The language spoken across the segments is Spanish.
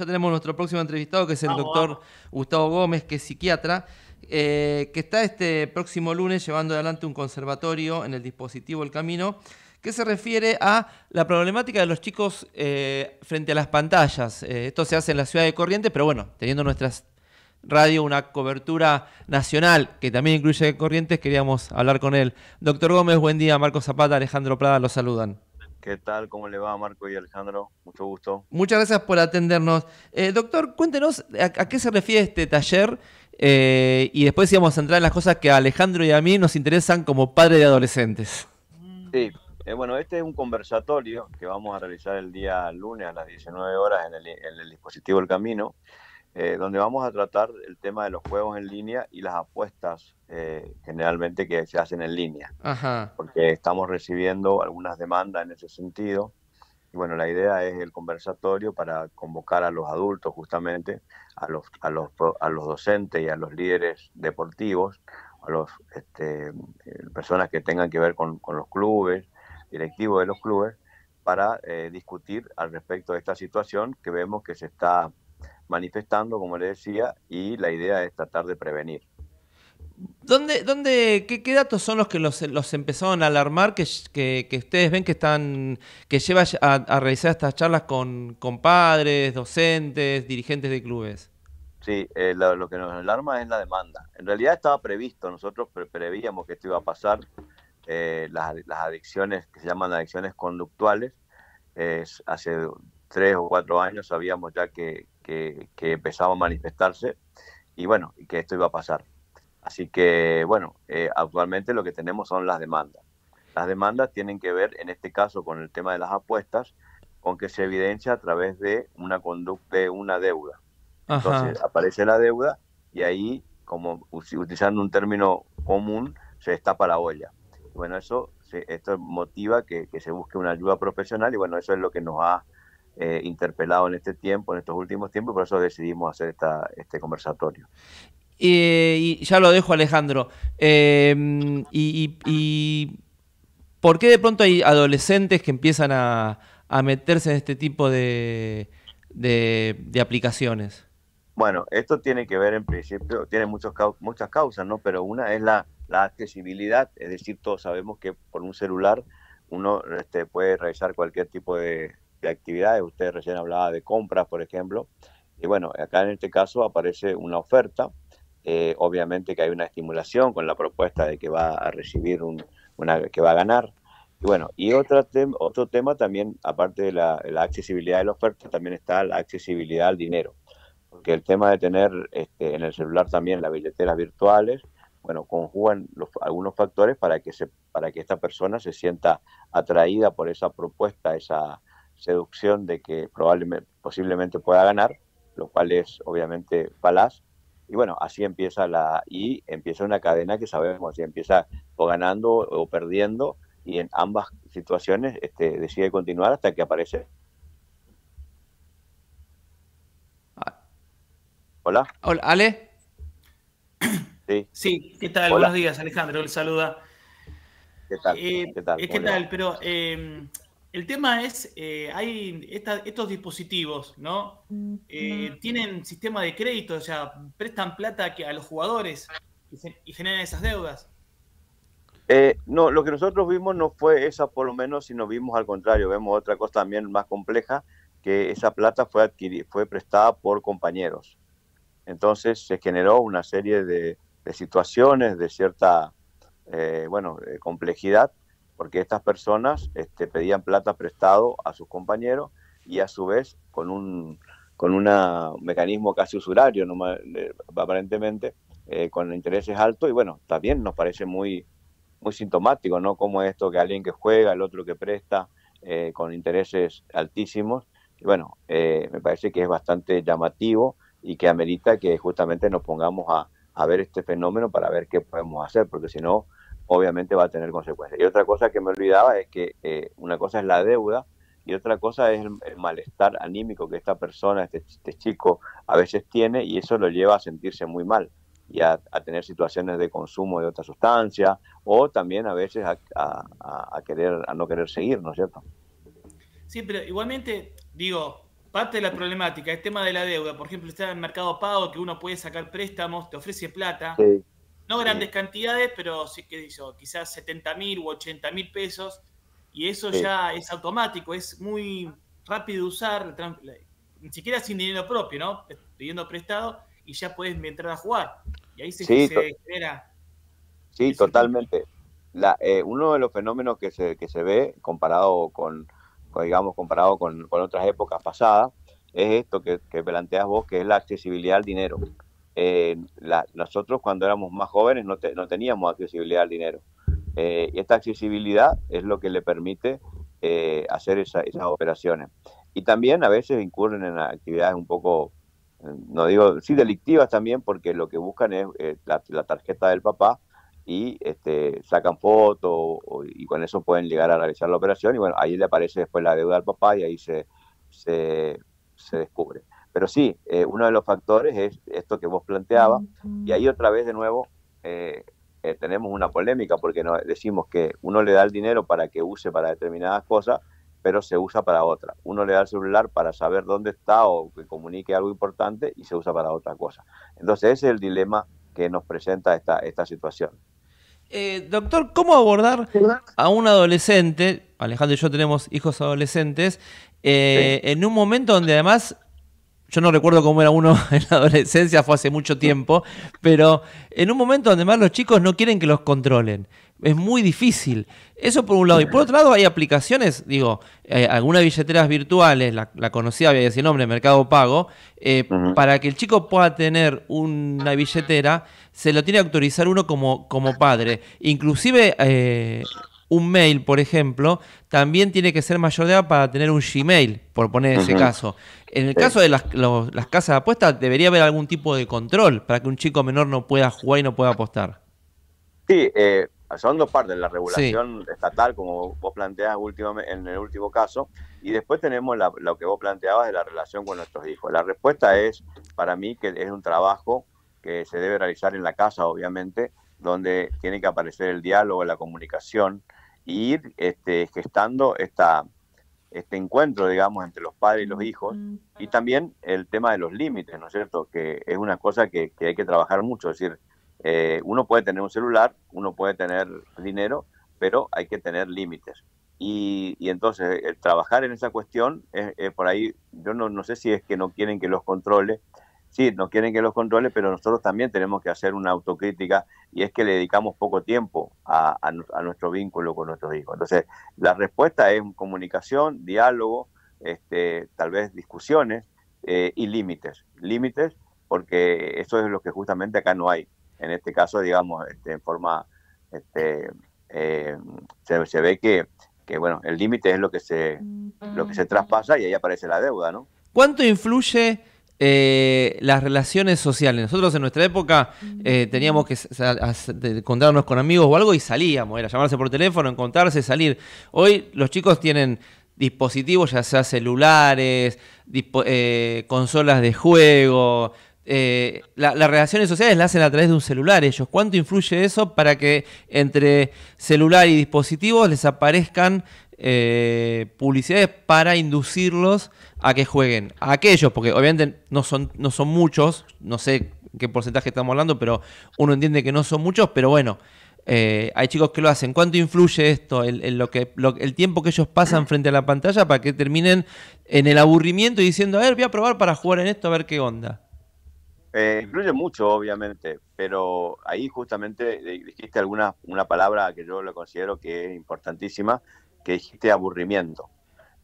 ya tenemos nuestro próximo entrevistado, que es el doctor Gustavo Gómez, que es psiquiatra, eh, que está este próximo lunes llevando adelante un conservatorio en el dispositivo El Camino, que se refiere a la problemática de los chicos eh, frente a las pantallas. Eh, esto se hace en la ciudad de Corrientes, pero bueno, teniendo nuestra radio una cobertura nacional que también incluye Corrientes, queríamos hablar con él. Doctor Gómez, buen día. Marco Zapata, Alejandro Prada, los saludan. ¿Qué tal? ¿Cómo le va Marco y Alejandro? Mucho gusto. Muchas gracias por atendernos. Eh, doctor, cuéntenos a, qué se refiere este taller eh, y después íbamos a entrar en las cosas que a Alejandro y a mí nos interesan como padre de adolescentes. Sí, eh, bueno, este es un conversatorio que vamos a realizar el día lunes a las 19 horas en el, en el dispositivo El Camino. Eh, donde vamos a tratar el tema de los juegos en línea y las apuestas eh, generalmente que se hacen en línea, porque estamos recibiendo algunas demandas en ese sentido. Y bueno, la idea es el conversatorio para convocar a los adultos justamente, a los, a los, docentes y a los líderes deportivos, a las este, eh, personas que tengan que ver con, los clubes, directivos de los clubes, para discutir al respecto de esta situación que vemos que se está manifestando, como le decía, y la idea es tratar de prevenir. ¿Dónde, dónde, qué, datos son los que los, los empezaron a alarmar que, ustedes ven que están que lleva a, realizar estas charlas con, padres, docentes, dirigentes de clubes? Sí, eh, lo, que nos alarma es la demanda. En realidad estaba previsto, nosotros preveíamos que esto iba a pasar, eh, las, adicciones que se llaman adicciones conductuales, es hace tres o cuatro años sabíamos ya que, que, empezaba a manifestarse y bueno, y que esto iba a pasar. Así que bueno, eh, actualmente lo que tenemos son las demandas. Las demandas tienen que ver, en este caso, con el tema de las apuestas, con que se evidencia a través de una conducta, de una deuda. Entonces aparece la deuda y ahí, como utilizando un término común, se destapa la olla. Bueno, eso esto motiva que, que se busque una ayuda profesional y bueno, eso es lo que nos ha eh, interpelado en este tiempo, en estos últimos tiempos, por eso decidimos hacer esta, este conversatorio. Eh, y ya lo dejo, Alejandro. Eh, y, por qué de pronto hay adolescentes que empiezan a, meterse en este tipo de, aplicaciones? Bueno, esto tiene que ver en principio, tiene muchos, muchas causas, ¿no? Pero una es la, accesibilidad, es decir, todos sabemos que por un celular uno este, puede realizar cualquier tipo de, de actividades. Usted recién hablaba de compras, por ejemplo. Y bueno, acá en este caso aparece una oferta. Eh, obviamente que hay una estimulación con la propuesta de que va a recibir un, una que va a ganar. Y bueno, y otro, otro tema también, aparte de la, accesibilidad de la oferta, también está la accesibilidad al dinero. Porque el tema de tener este, en el celular también las billeteras virtuales, bueno, conjugan los, algunos factores para que, se, para que esta persona se sienta atraída por esa propuesta, esa, seducción de que probablemente, posiblemente pueda ganar, lo cual es obviamente falaz. Y bueno, así empieza la y empieza una cadena que sabemos, si empieza o ganando o perdiendo y en ambas situaciones este, decide continuar hasta que aparece. Hola. Hola, Ale. Sí. sí. ¿qué tal? Buenos días, Alejandro, le saluda. ¿Qué tal? Eh, ¿Qué tal? Eh, Pero eh, el tema es, eh, hay estos dispositivos, ¿no? Eh, tienen sistema de crédito, o sea, prestan plata que, a los jugadores y, generan esas deudas. Eh, no, lo que nosotros vimos no fue esa, por lo menos, sino vimos al contrario, vemos otra cosa también más compleja, que esa plata fue fue prestada por compañeros. Entonces se generó una serie de, de situaciones de cierta, bueno, complejidad porque estas personas este, pedían plata prestado a sus compañeros y a su vez con un con un mecanismo casi usurario, eh, aparentemente, eh, con intereses altos, y bueno, también nos parece muy, muy sintomático, ¿no? Como esto que alguien que juega, el otro que presta, eh, con intereses altísimos, bueno, me parece que es bastante llamativo y que amerita que justamente nos pongamos a ver este fenómeno para ver qué podemos hacer, porque si no, obviamente va a tener consecuencias. Y otra cosa que me olvidaba es que eh, una cosa es la deuda y otra cosa es el, malestar anímico que esta persona, este, este, chico, a veces tiene y eso lo lleva a sentirse muy mal y a, tener situaciones de consumo de otra sustancia o también a veces a, querer, a no querer seguir, ¿no es cierto? Sí, pero igualmente, digo, parte de la problemática, el tema de la deuda, por ejemplo, está en el mercado pago que uno puede sacar préstamos, te ofrece plata. No grandes cantidades, pero sí que dice quizás 70 mil u 80 mil pesos. Y eso ya es automático, es muy rápido de usar, ni siquiera sin dinero propio, ¿no? Pidiendo prestado y ya puedes entrar a jugar. Y ahí se, sí, genera. Sí, totalmente. La, eh, uno de los fenómenos que se, que se ve comparado con, digamos, comparado con, con, otras épocas pasadas, es esto que, que planteas vos, que es la accesibilidad al dinero eh, nosotros cuando éramos más jóvenes no, teníamos accesibilidad al dinero. Eh, y esta accesibilidad es lo que le permite eh, hacer esas operaciones. Y también a veces incurren en actividades un poco, eh, no digo, sí delictivas también, porque lo que buscan es la, tarjeta del papá y este, sacan fotos y con eso pueden llegar a realizar la operación y bueno, ahí le aparece después la deuda al papá y ahí se, se descubre. Pero sí, eh, uno de los factores es esto que vos planteabas, y ahí otra vez de nuevo eh, eh, tenemos una polémica, porque decimos que uno le da el dinero para que use para determinadas cosas, pero se usa para otra. Uno le da el celular para saber dónde está o que comunique algo importante y se usa para otra cosa. Entonces ese es el dilema que nos presenta esta, esta situación. doctor, ¿cómo abordar a un adolescente? Alejandro y yo tenemos hijos adolescentes, en un momento donde además yo no recuerdo cómo era uno en la adolescencia, fue hace mucho tiempo, pero en un momento donde más los chicos no quieren que los controlen. Es muy difícil. Eso por un lado. Y por otro lado hay aplicaciones, digo, eh, algunas billeteras virtuales, la, conocía, conocida había ese nombre, Mercado Pago, eh, para que el chico pueda tener una billetera, se lo tiene que autorizar uno como, como padre. Inclusive eh, un mail, por ejemplo, también tiene que ser mayor de edad para tener un Gmail, por poner ese caso. En el caso de las, casas de apuestas, debería haber algún tipo de control para que un chico menor no pueda jugar y no pueda apostar. Sí, eh, son dos partes, la regulación estatal, como vos planteás en el último caso, y después tenemos lo que vos planteabas de la relación con nuestros hijos. La respuesta es, para mí, que es un trabajo que se debe realizar en la casa, obviamente, donde tiene que aparecer el diálogo, la comunicación, ir este, gestando esta, este encuentro, digamos, entre los padres y los hijos, y también el tema de los límites, ¿no es cierto? Que es una cosa que, que hay que trabajar mucho, es decir, eh, uno puede tener un celular, uno puede tener dinero, pero hay que tener límites. Y, y entonces, el eh, trabajar en esa cuestión, por ahí, yo no, no sé si es que no quieren que los controle, sí, nos quieren que los controle, pero nosotros también tenemos que hacer una autocrítica y es que le dedicamos poco tiempo a, nuestro vínculo con nuestros hijos. Entonces, la respuesta es comunicación, diálogo, este, tal vez discusiones eh, y límites. Límites, porque eso es lo que justamente acá no hay. En este caso, digamos, este, en forma, este, eh, se, ve que, bueno, el límite es lo que se, lo que se mm. traspasa y ahí aparece la deuda, ¿no? ¿Cuánto influye eh, las relaciones sociales. Nosotros en nuestra época eh, teníamos que encontrarnos con amigos o algo y salíamos, era llamarse por teléfono, encontrarse, salir. Hoy los chicos tienen dispositivos, ya sea celulares, eh, consolas de juego. Eh, las relaciones sociales las hacen a través de un celular ellos. ¿Cuánto influye eso para que entre celular y dispositivos les aparezcan eh, publicidades para inducirlos a que jueguen. A aquellos, porque obviamente no son, no son muchos, no sé qué porcentaje estamos hablando, pero uno entiende que no son muchos, pero bueno, eh, hay chicos que lo hacen. ¿Cuánto influye esto, en lo que, el tiempo que ellos pasan frente a la pantalla para que terminen en el aburrimiento y diciendo, a ver, voy a probar para jugar en esto, a ver qué onda? Eh, influye mucho, obviamente, pero ahí justamente dijiste alguna una palabra que yo lo considero que es importantísima, que dijiste aburrimiento.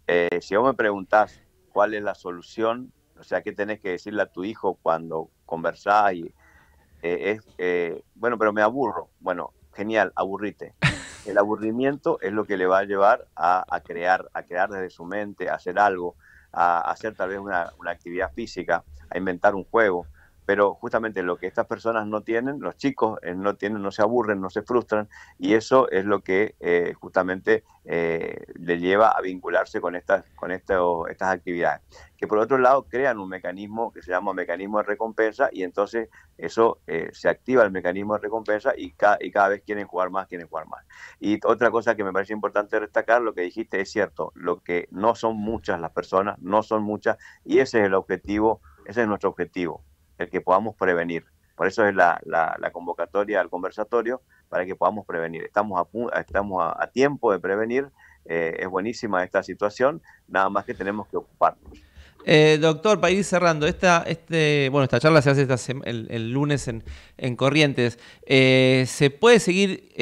Eh, si vos me preguntás cuál es la solución, o sea, qué tenés que decirle a tu hijo cuando conversás y eh, es, eh, bueno, pero me aburro. Bueno, genial, aburrite. El aburrimiento es lo que le va a llevar a, crear, a crear desde su mente, a hacer algo, a, hacer tal vez una actividad física, a inventar un juego, pero justamente lo que estas personas no tienen, los chicos eh, no tienen, no se aburren, no se frustran, y eso es lo que eh, justamente eh, les lleva a vincularse con estas, con estas actividades. Que por otro lado crean un mecanismo que se llama mecanismo de recompensa, y entonces eso se activa el mecanismo de recompensa y, y cada vez quieren jugar más, quieren jugar más. Y otra cosa que me parece importante destacar, lo que dijiste es cierto, lo que no son muchas las personas, no son muchas, y ese es el objetivo, ese es nuestro objetivo el que podamos prevenir. Por eso es la, convocatoria al conversatorio, para que podamos prevenir. Estamos a, estamos a, tiempo de prevenir, eh, es buenísima esta situación, nada más que tenemos que ocuparnos. Eh, doctor, para ir cerrando, esta, este, bueno, esta charla se hace el, lunes en, Corrientes. Eh, ¿Se puede seguir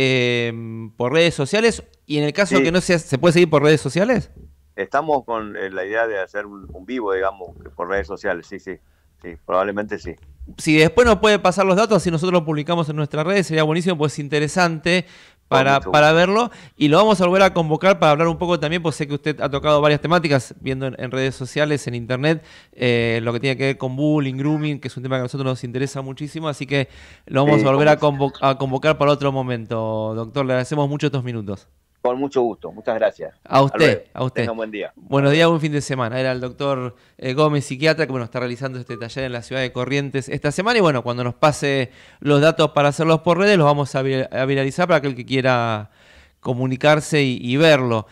por redes sociales? Y en el caso que no sea, ¿se puede seguir por redes sociales? Estamos con la idea de hacer un vivo, digamos, por redes sociales, sí, sí sí, probablemente sí. Si después nos puede pasar los datos, si nosotros lo publicamos en nuestras redes, sería buenísimo, pues interesante para, para, verlo. Y lo vamos a volver a convocar para hablar un poco también, pues sé que usted ha tocado varias temáticas, viendo en, redes sociales, en internet, eh, lo que tiene que ver con bullying, grooming, que es un tema que a nosotros nos interesa muchísimo, así que lo vamos a volver a, a convocar para otro momento. Doctor, le agradecemos mucho estos minutos. Con mucho gusto, muchas gracias. A usted, a usted. Tenga un buen día. Buenos días, buen fin de semana. Era el doctor eh, Gómez, psiquiatra, que bueno, está realizando este taller en la ciudad de Corrientes esta semana. Y bueno, cuando nos pase los datos para hacerlos por redes, los vamos a, viralizar para aquel que quiera comunicarse y verlo.